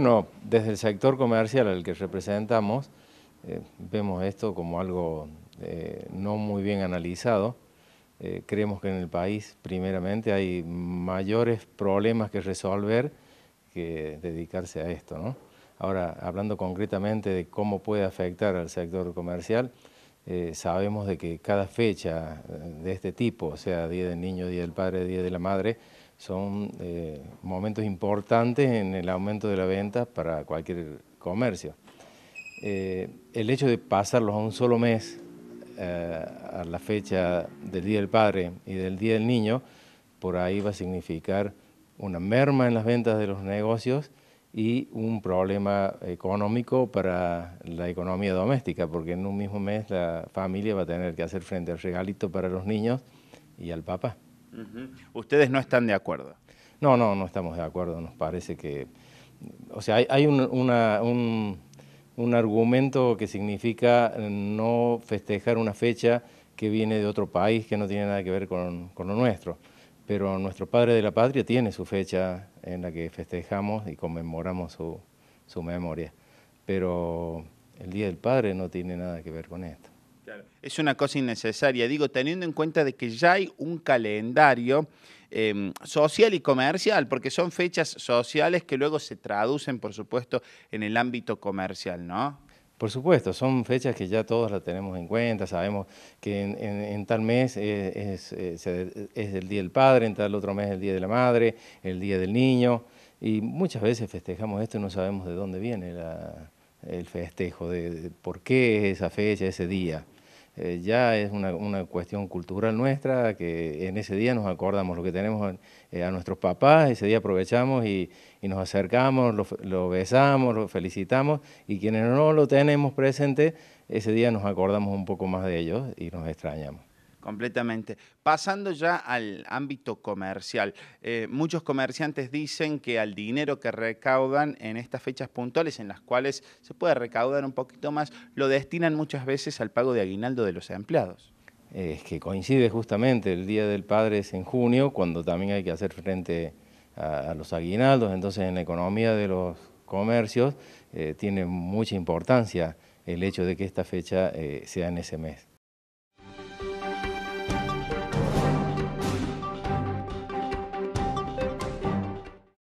Bueno, desde el sector comercial al que representamos, eh, vemos esto como algo eh, no muy bien analizado. Eh, creemos que en el país, primeramente, hay mayores problemas que resolver que dedicarse a esto. ¿no? Ahora, hablando concretamente de cómo puede afectar al sector comercial, eh, sabemos de que cada fecha eh, de este tipo, sea, Día del Niño, Día del Padre, Día de la Madre, son eh, momentos importantes en el aumento de la venta para cualquier comercio. el hecho de pasarlos a un solo mes, a la fecha del Día del Padre y del Día del Niño, por ahí va a significar una merma en las ventas de los negocios y un problema económico para la economía doméstica, porque en un mismo mes la familia va a tener que hacer frente al regalito para los niños y al papá. ¿Ustedes no están de acuerdo? No, no, no estamos de acuerdo, nos parece que... O sea, hay, un, argumento que significa no festejar una fecha que viene de otro país, que no tiene nada que ver con lo nuestro pero nuestro Padre de la Patria tiene su fecha en la que festejamos y conmemoramos su, memoria, pero el Día del Padre no tiene nada que ver con esto. Claro. Es una cosa innecesaria, digo, teniendo en cuenta de que ya hay un calendario em, social y comercial, porque son fechas sociales que luego se traducen, por supuesto, en el ámbito comercial, ¿no? Por supuesto, son fechas que ya todos las tenemos en cuenta, sabemos que en, tal mes eh, es, el Día del Padre, en tal otro mes es el Día de la Madre, el Día del Niño, y muchas veces festejamos esto y no sabemos de dónde viene el festejo, de, por qué esa fecha, ese día. Eh, ya es una, una, cuestión cultural nuestra, que en ese día nos acordamos lo que tenemos eh, a nuestros papás, ese día aprovechamos y, nos acercamos, lo, besamos, lo felicitamos, y quienes no lo tenemos presente, ese día nos acordamos un poco más de ellos y nos extrañamos. Completamente. Pasando ya al ámbito comercial, eh, muchos comerciantes dicen que al dinero que recaudan en estas fechas puntuales, en las cuales se puede recaudar un poquito más, lo destinan muchas veces al pago de aguinaldo de los empleados. Eh, es que coincide justamente, el Día del Padre es en junio, cuando también hay que hacer frente a, los aguinaldos, entonces en la economía de los comercios eh, tiene mucha importancia el hecho de que esta fecha sea en ese mes.